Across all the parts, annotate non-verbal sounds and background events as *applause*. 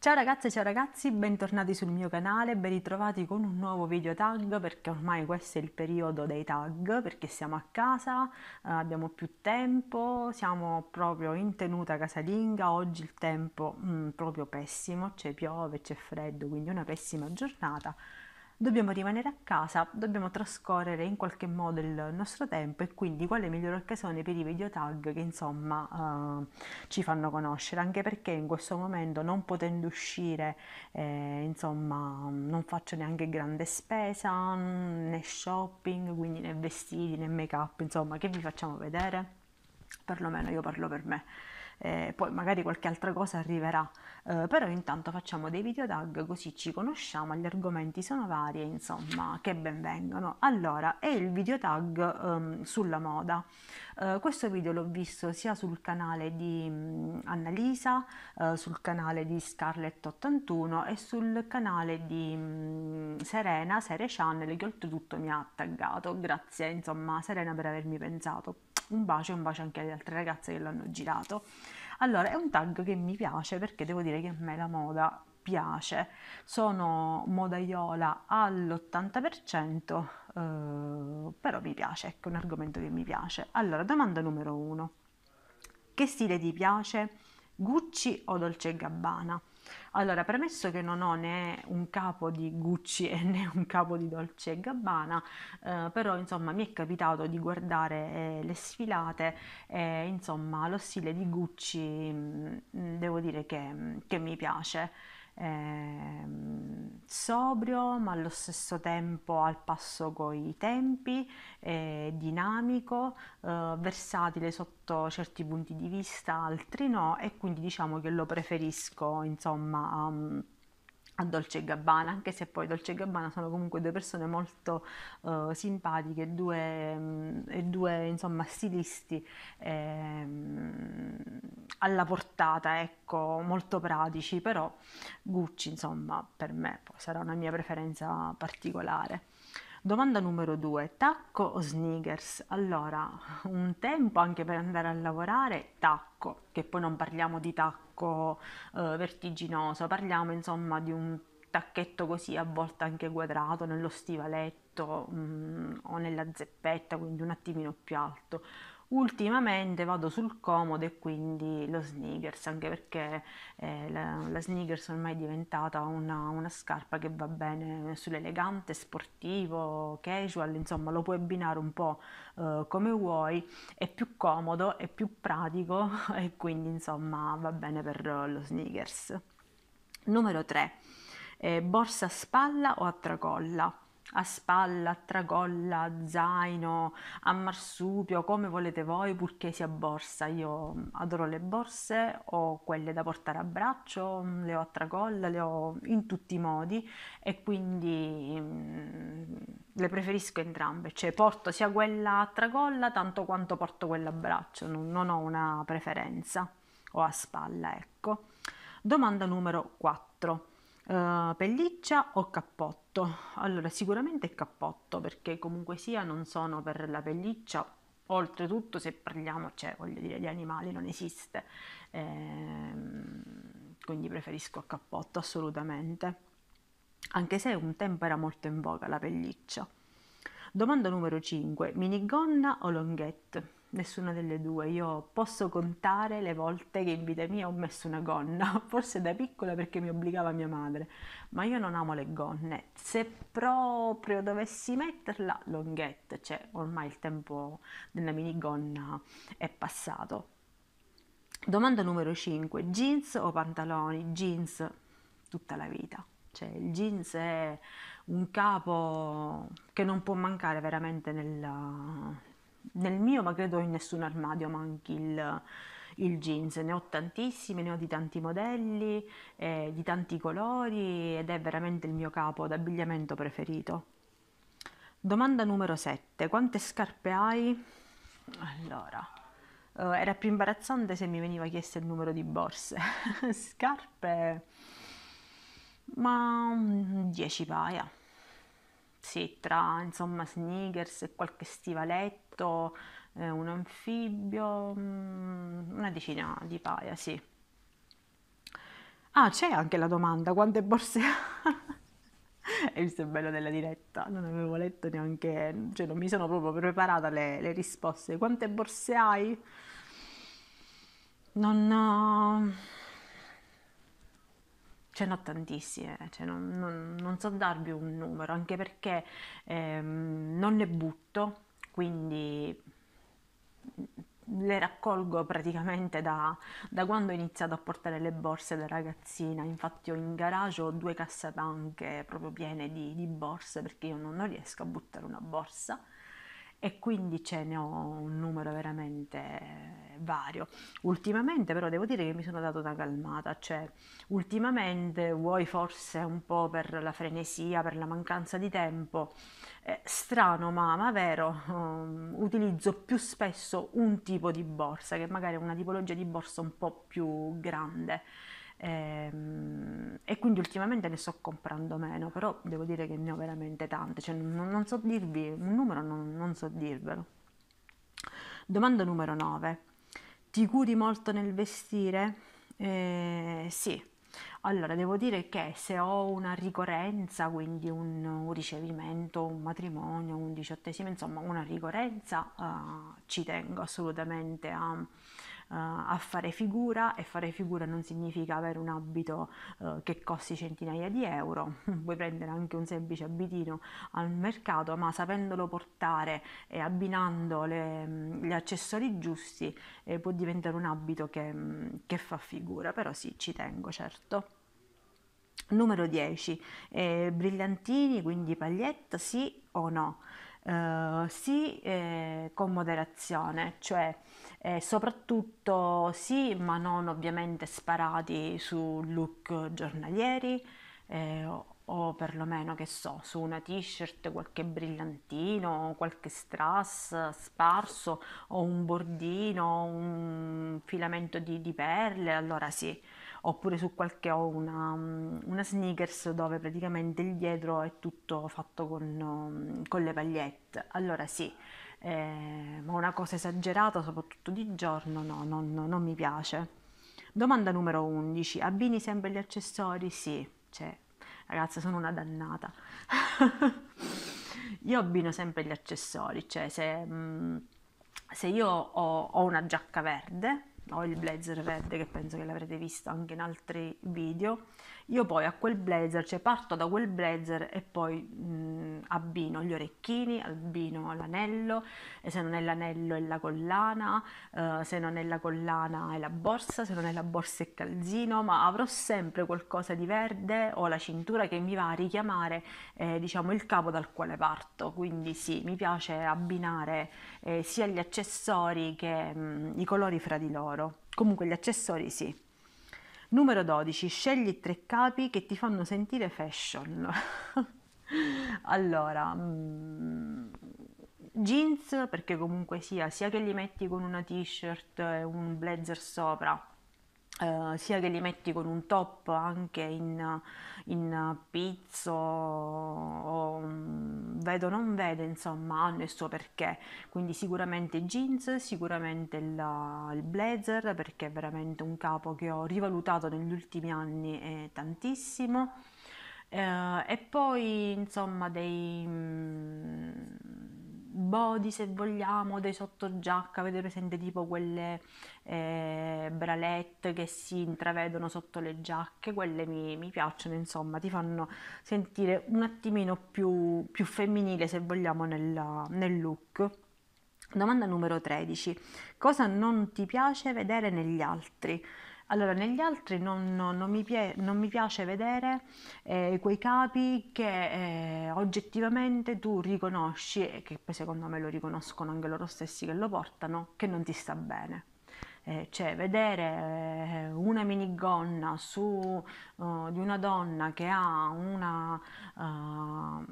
Ciao ragazze e ciao ragazzi, bentornati sul mio canale, ben ritrovati con un nuovo video tag perché ormai questo è il periodo dei tag perché siamo a casa, eh, abbiamo più tempo, siamo proprio in tenuta casalinga, oggi il tempo mh, mm, proprio pessimo, c'è piove, c'è freddo, quindi una pessima giornata dobbiamo rimanere a casa, dobbiamo trascorrere in qualche modo il nostro tempo e quindi quale migliore occasione per i videotag che insomma eh, ci fanno conoscere, anche perché in questo momento non potendo uscire, eh, insomma, non faccio neanche grande spesa, mm, né shopping, quindi né vestiti né make up, insomma, che vi facciamo vedere? Perlomeno io parlo per me eh, poi magari qualche altra cosa arriverà, eh, però intanto facciamo dei video tag così ci conosciamo, gli argomenti sono vari insomma che ben vengano. Allora, è il video tag ehm, sulla moda. Eh, questo video l'ho visto sia sul canale di mh, mm, Annalisa, eh, sul canale di Scarlett81 e sul canale di mh, mm, Serena, Sere Channel che oltretutto mi ha taggato, grazie insomma Serena per avermi pensato un bacio e un bacio anche alle altre ragazze che l'hanno girato. Allora, è un tag che mi piace perché devo dire che a me la moda piace. Sono modaiola all'80%, eh, però mi piace, ecco, è un argomento che mi piace. Allora, domanda numero uno. Che stile ti piace? Gucci o Dolce Gabbana? Allora, premesso che non ho né un capo di Gucci né un capo di Dolce Gabbana, eh, però insomma mi è capitato di guardare eh, le sfilate e insomma lo stile di Gucci mh, mm, devo dire che, che mi piace eh, sobrio ma allo stesso tempo al passo coi tempi, eh, dinamico, eh, versatile sotto certi punti di vista, altri no e quindi diciamo che lo preferisco insomma a... Um, a Dolce Gabbana, anche se poi Dolce Gabbana sono comunque due persone molto uh, simpatiche, due, mm, due insomma, stilisti eh, alla portata, ecco, molto pratici, però Gucci, insomma, per me poi sarà una mia preferenza particolare. Domanda numero due, tacco o sneakers? Allora, un tempo anche per andare a lavorare, tacco, che poi non parliamo di tacco eh, vertiginoso, parliamo insomma di un tacchetto così, a volte anche quadrato, nello stivaletto mh, mm, o nella zeppetta, quindi un attimino più alto Ultimamente vado sul comodo e quindi lo sneakers, anche perché eh, la, la, sneakers ormai è diventata una, una, scarpa che va bene sull'elegante, sportivo, casual, insomma lo puoi abbinare un po' eh, come vuoi, è più comodo, è più pratico *laughs* e quindi insomma va bene per lo sneakers. Numero 3, eh, borsa a spalla o a tracolla? a spalla, a tracolla, a zaino, a marsupio, come volete voi, purché sia borsa. Io mm, adoro le borse, ho quelle da portare a braccio, mm, le ho a tracolla, le ho in tutti i modi e quindi mm, le preferisco entrambe, cioè porto sia quella a tracolla tanto quanto porto quella a braccio, non, non ho una preferenza o a spalla, ecco. Domanda numero 4. Eh, pelliccia o cappotto? Allora, sicuramente cappotto perché comunque sia non sono per la pelliccia. Oltretutto, se parliamo, cioè, voglio dire, di animali non esiste, ehm, quindi preferisco a cappotto assolutamente. Anche se un tempo era molto in voga la pelliccia. Domanda numero 5: minigonna o longhette? nessuna delle due. Io posso contare le volte che in vita mia ho messo una gonna, *laughs* forse da piccola perché mi obbligava mia madre, ma io non amo le gonne. Se proprio dovessi metterla, longhette, cioè ormai il tempo della minigonna è passato. Domanda numero 5, jeans o pantaloni? Jeans tutta la vita. Cioè, il jeans è un capo che non può mancare veramente nella, nel mio, ma credo in nessun armadio manchi il, il jeans, ne ho tantissimi, ne ho di tanti modelli, eh, di tanti colori ed è veramente il mio capo d'abbigliamento preferito. Domanda numero 7. Quante scarpe hai? Allora, eh, era più imbarazzante se mi veniva chiesto il numero di borse. *laughs* scarpe? Ma 10 mm, paia negozi tra insomma sneakers e qualche stivaletto, eh, un anfibio, mm, una decina di paia, sì. Ah, c'è anche la domanda, quante borse *laughs* ha? E visto il bello della diretta, non avevo letto neanche, cioè non mi sono proprio preparata le, le risposte. Quante borse hai? Non... Uh ce cioè, n'ho tantissime, eh. cioè non, non, non, so darvi un numero, anche perché ehm, non ne butto, quindi mm, le raccolgo praticamente da, da, quando ho iniziato a portare le borse da ragazzina. Infatti ho in garage ho due cassapanche proprio piene di, di borse perché io non riesco a buttare una borsa e quindi ce ne ho un numero veramente vario. Ultimamente però devo dire che mi sono dato una calmata, cioè ultimamente vuoi forse un po' per la frenesia, per la mancanza di tempo, eh, strano ma, ma vero, um, utilizzo più spesso un tipo di borsa che magari è una tipologia di borsa un po' più grande. E, ehm, e quindi ultimamente ne sto comprando meno, però devo dire che ne ho veramente tante, cioè non, non so dirvi un numero, non, non so dirvelo. Domanda numero 9. Ti curi molto nel vestire? Eh, sì, allora, devo dire che se ho una ricorrenza, quindi un, un ricevimento, un matrimonio, un diciottesimo, insomma una ricorrenza, uh, ci tengo assolutamente a, eh, a fare figura e fare figura non significa avere un abito eh, che costi centinaia di euro, *laughs* puoi prendere anche un semplice abitino al mercato, ma sapendolo portare e abbinando le, mm, gli accessori giusti eh, può diventare un abito che, mm, che fa figura, però sì, ci tengo certo. Numero 10, eh, brillantini, quindi paglietta, sì o no? Eh, sì eh, con moderazione, cioè eh, soprattutto sì ma non ovviamente sparati su look giornalieri eh, o perlomeno che so su una t-shirt qualche brillantino, qualche strass sparso o un bordino, un filamento di, di perle, allora sì oppure su qualche ho una, mm, una sneakers dove praticamente il dietro è tutto fatto con, mm, con le pagliette. Allora sì, eh, ma una cosa esagerata, soprattutto di giorno, no, non, non mi piace. Domanda numero 11, abbini sempre gli accessori? Sì, cioè, ragazze sono una dannata. *laughs* io abbino sempre gli accessori, cioè se, mm, se io ho, ho, una giacca verde, ho il blazer verde che penso che l'avrete visto anche in altri video io poi a quel blazer cioè parto da quel blazer e poi mh, mm, abbino gli orecchini abbino l'anello e se non è l'anello è la collana eh, se non è la collana è la borsa se non è la borsa è il calzino ma avrò sempre qualcosa di verde o la cintura che mi va a richiamare eh, diciamo il capo dal quale parto quindi sì mi piace abbinare eh, sia gli accessori che mh, mm, i colori fra di loro loro. Comunque gli accessori sì. Numero 12, scegli tre capi che ti fanno sentire fashion. *laughs* allora, mm, jeans perché comunque sia, sia che li metti con una t-shirt e un blazer sopra, eh, sia che li metti con un top anche in, in pizzo o mm, vedo non vedo insomma hanno il suo perché quindi sicuramente jeans sicuramente il, il, blazer perché è veramente un capo che ho rivalutato negli ultimi anni e tantissimo uh, e poi insomma dei mm, body se vogliamo, dei sottogiacca, avete presente tipo quelle eh, bralette che si intravedono sotto le giacche, quelle mi, mi piacciono insomma, ti fanno sentire un attimino più, più femminile se vogliamo nella, nel look. Domanda numero 13. Cosa non ti piace vedere negli altri? Allora, negli altri non, non, non, mi, pie- non mi, piace vedere eh, quei capi che eh, oggettivamente tu riconosci e che poi secondo me lo riconoscono anche loro stessi che lo portano, che non ti sta bene. Eh, cioè, vedere eh, una minigonna su uh, di una donna che ha una uh,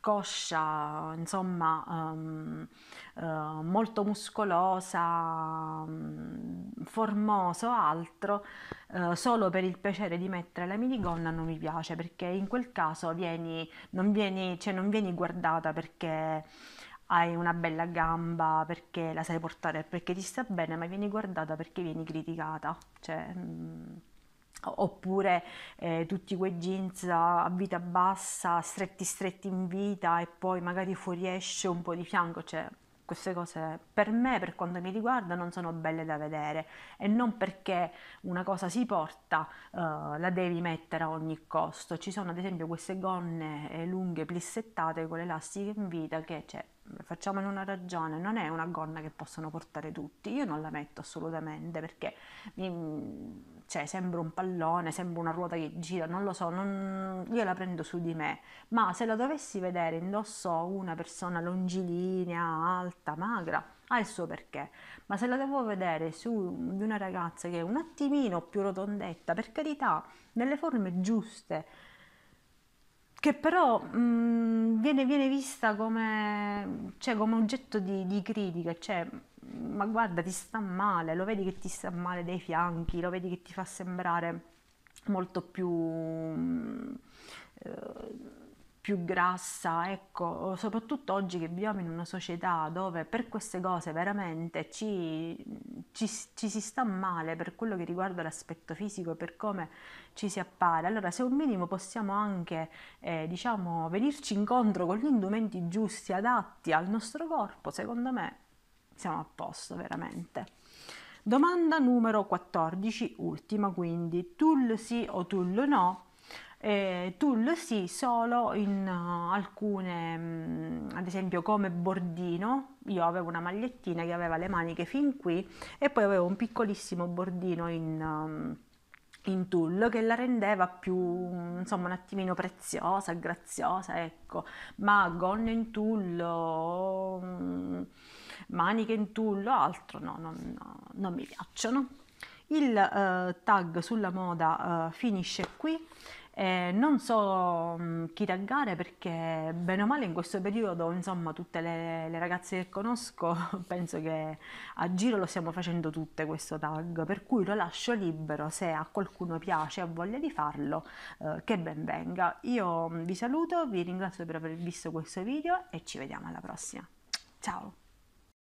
coscia, insomma, um, uh, molto muscolosa, um, formoso altro eh, solo per il piacere di mettere la minigonna non mi piace perché in quel caso vieni, non, vieni, cioè non vieni guardata perché hai una bella gamba perché la sai portare perché ti sta bene, ma vieni guardata perché vieni criticata. Cioè, mh, mm, oppure eh, tutti quei jeans a vita bassa, stretti stretti in vita e poi magari fuoriesce un po' di fianco, cioè queste cose per me, per quanto mi riguarda, non sono belle da vedere e non perché una cosa si porta uh, la devi mettere a ogni costo. Ci sono ad esempio queste gonne eh, lunghe plissettate con le elastiche in vita che c'è cioè, facciamone una ragione, non è una gonna che possono portare tutti, io non la metto assolutamente perché mi, cioè, sembra un pallone, sembra una ruota che gira, non lo so, non, io la prendo su di me, ma se la dovessi vedere indosso una persona longilinea, alta, magra, ha il suo perché, ma se la devo vedere su di una ragazza che è un attimino più rotondetta, per carità, nelle forme giuste, che però mh, mm, viene, viene, vista come, cioè, come oggetto di, di critica, cioè, mm, ma guarda ti sta male, lo vedi che ti sta male dei fianchi, lo vedi che ti fa sembrare molto più... Mh, mm, eh, più grassa, ecco, soprattutto oggi che viviamo in una società dove per queste cose veramente ci, ci, ci si sta male per quello che riguarda l'aspetto fisico, e per come ci si appare. Allora, se un minimo possiamo anche, eh, diciamo, venirci incontro con gli indumenti giusti, adatti al nostro corpo, secondo me siamo a posto veramente. Domanda numero 14, ultima quindi, sì o Tullo no? eh, tu lo solo in eh, alcune, mm, ad esempio come bordino, io avevo una magliettina che aveva le maniche fin qui e poi avevo un piccolissimo bordino in mm, in tulle che la rendeva più insomma un attimino preziosa, graziosa, ecco, ma gonne in tullo, mm, maniche in tullo, altro no, non, non mi piacciono. Il eh, tag sulla moda eh, finisce qui. Eh, non so mm, chi taggare perché bene o male in questo periodo, insomma, tutte le, le ragazze che conosco, *laughs* penso che a giro lo stiamo facendo tutte questo tag, per cui lo lascio libero, se a qualcuno piace e ha voglia di farlo, eh, che ben venga. Io mm, vi saluto, vi ringrazio per aver visto questo video e ci vediamo alla prossima. Ciao!